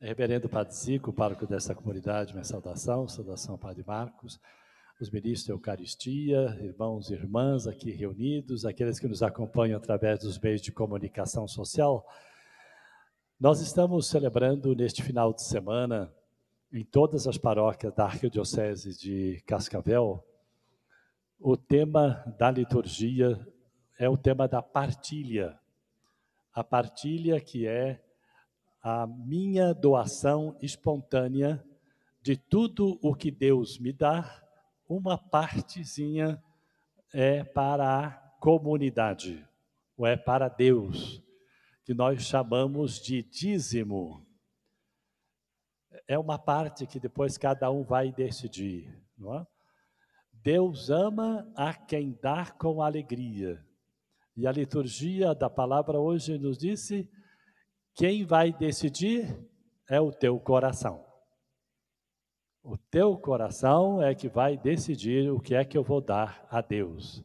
Reverendo Padre Zico, pároco dessa comunidade, minha saudação, saudação ao Padre Marcos, os ministros da Eucaristia, irmãos e irmãs aqui reunidos, aqueles que nos acompanham através dos meios de comunicação social. Nós estamos celebrando neste final de semana, em todas as paróquias da Arquidiocese de Cascavel, o tema da liturgia é o tema da partilha. A partilha que é a minha doação espontânea de tudo o que Deus me dá, uma partezinha é para a comunidade, ou é para Deus, que nós chamamos de dízimo. É uma parte que depois cada um vai decidir, não é? Deus ama a quem dá com alegria. E a liturgia da palavra hoje nos disse quem vai decidir é o teu coração. O teu coração é que vai decidir o que é que eu vou dar a Deus.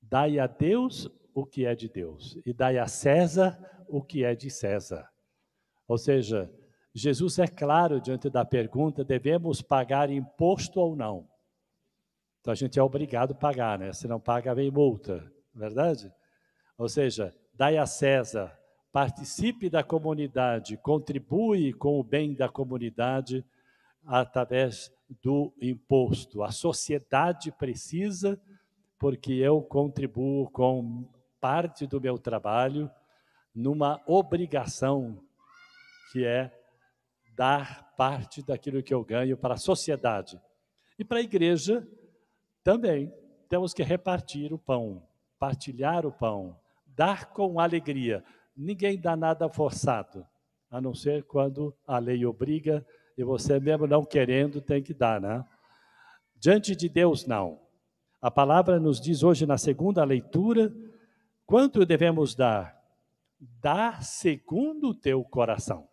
Dai a Deus o que é de Deus e dai a César o que é de César. Ou seja, Jesus é claro diante da pergunta: devemos pagar imposto ou não? Então a gente é obrigado a pagar, né? Se não paga, vem multa, é verdade? Ou seja, dai a César participe da comunidade, contribui com o bem da comunidade através do imposto. A sociedade precisa, porque eu contribuo com parte do meu trabalho numa obrigação que é dar parte daquilo que eu ganho para a sociedade. E para a igreja também temos que repartir o pão, partilhar o pão, dar com alegria ninguém dá nada forçado, a não ser quando a lei obriga e você mesmo não querendo tem que dar, né? Diante de Deus, não. A palavra nos diz hoje na segunda leitura quanto devemos dar. Dá segundo o teu coração.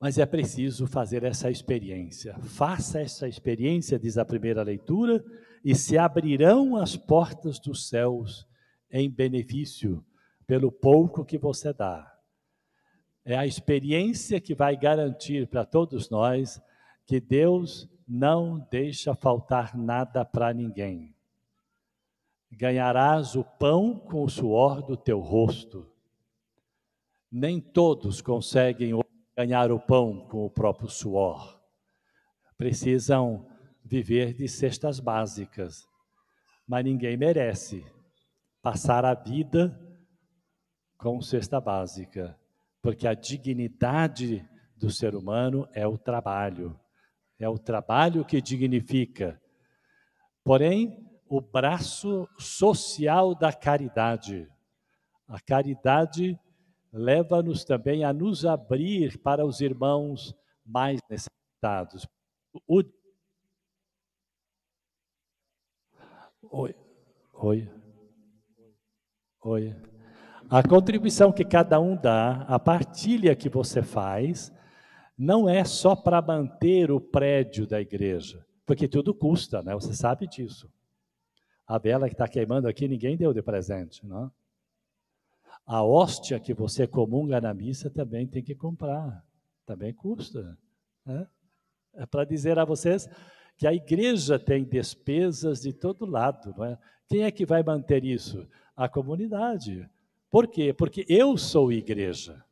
Mas é preciso fazer essa experiência. Faça essa experiência, diz a primeira leitura, e se abrirão as portas dos céus em benefício pelo pouco que você dá. É a experiência que vai garantir para todos nós que Deus não deixa faltar nada para ninguém. Ganharás o pão com o suor do teu rosto. Nem todos conseguem ganhar o pão com o próprio suor. Precisam viver de cestas básicas, mas ninguém merece passar a vida com cesta básica, porque a dignidade do ser humano é o trabalho. É o trabalho que dignifica. Porém, o braço social da caridade. A caridade leva-nos também a nos abrir para os irmãos mais necessitados. O... Oi. Oi. Oi. A contribuição que cada um dá, a partilha que você faz, não é só para manter o prédio da igreja, porque tudo custa, né? Você sabe disso. A vela que está queimando aqui, ninguém deu de presente, não? Né? A hóstia que você comunga na missa também tem que comprar, também custa. Né? É para dizer a vocês que a igreja tem despesas de todo lado, não é? Quem é que vai manter isso? A comunidade. Por quê? Porque eu sou igreja.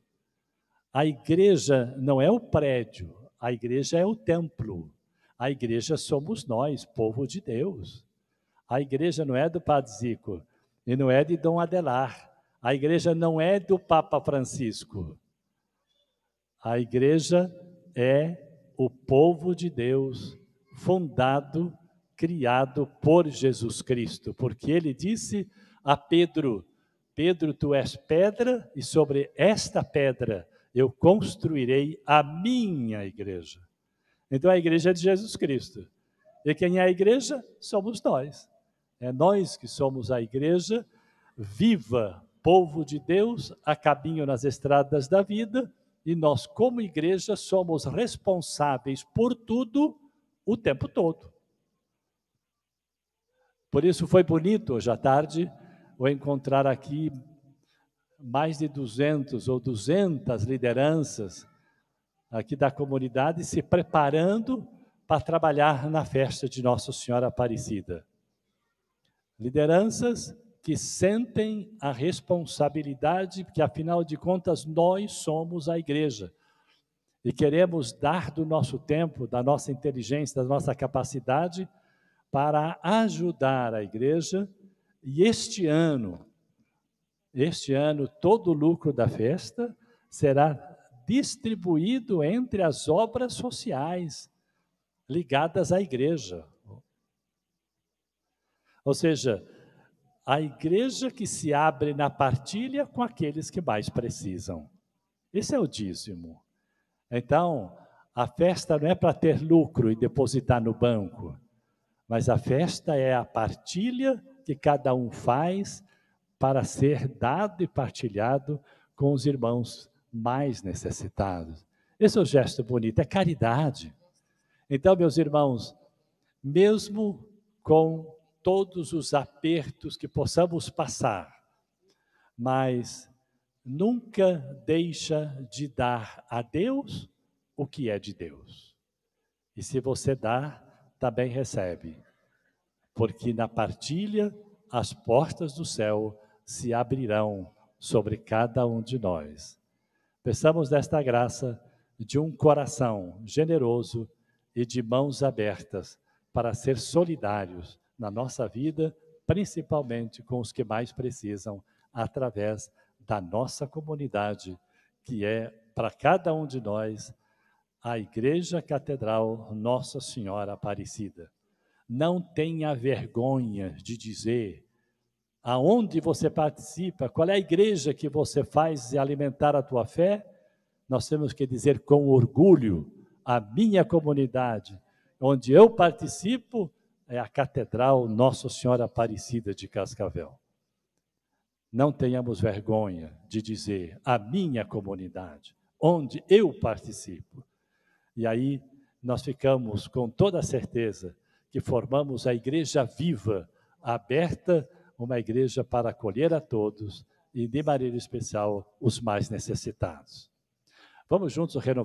A igreja não é o prédio, a igreja é o templo. A igreja somos nós, povo de Deus. A igreja não é do Padre Zico e não é de Dom Adelar. A igreja não é do Papa Francisco. A igreja é o povo de Deus, fundado, criado por Jesus Cristo, porque ele disse a Pedro: Pedro, tu és pedra, e sobre esta pedra eu construirei a minha igreja. Então a igreja é de Jesus Cristo. E quem é a igreja? Somos nós. É nós que somos a igreja viva, povo de Deus, a caminho nas estradas da vida, e nós, como igreja, somos responsáveis por tudo o tempo todo. Por isso foi bonito hoje à tarde vou encontrar aqui mais de 200 ou 200 lideranças aqui da comunidade se preparando para trabalhar na festa de Nossa Senhora Aparecida. Lideranças que sentem a responsabilidade, porque afinal de contas nós somos a igreja e queremos dar do nosso tempo, da nossa inteligência, da nossa capacidade para ajudar a igreja e este ano, este ano, todo o lucro da festa será distribuído entre as obras sociais ligadas à igreja. Ou seja, a igreja que se abre na partilha com aqueles que mais precisam. Esse é o dízimo. Então, a festa não é para ter lucro e depositar no banco, mas a festa é a partilha que cada um faz para ser dado e partilhado com os irmãos mais necessitados. Esse é o um gesto bonito, é caridade. Então, meus irmãos, mesmo com todos os apertos que possamos passar, mas nunca deixa de dar a Deus o que é de Deus. E se você dá, também recebe porque na partilha as portas do céu se abrirão sobre cada um de nós. Peçamos desta graça de um coração generoso e de mãos abertas para ser solidários na nossa vida, principalmente com os que mais precisam, através da nossa comunidade, que é para cada um de nós a Igreja Catedral Nossa Senhora Aparecida. Não tenha vergonha de dizer aonde você participa, qual é a igreja que você faz alimentar a tua fé. Nós temos que dizer com orgulho: a minha comunidade, onde eu participo, é a Catedral Nossa Senhora Aparecida de Cascavel. Não tenhamos vergonha de dizer a minha comunidade, onde eu participo. E aí nós ficamos com toda certeza que formamos a Igreja Viva, aberta, uma igreja para acolher a todos e, de maneira especial, os mais necessitados. Vamos juntos renovar.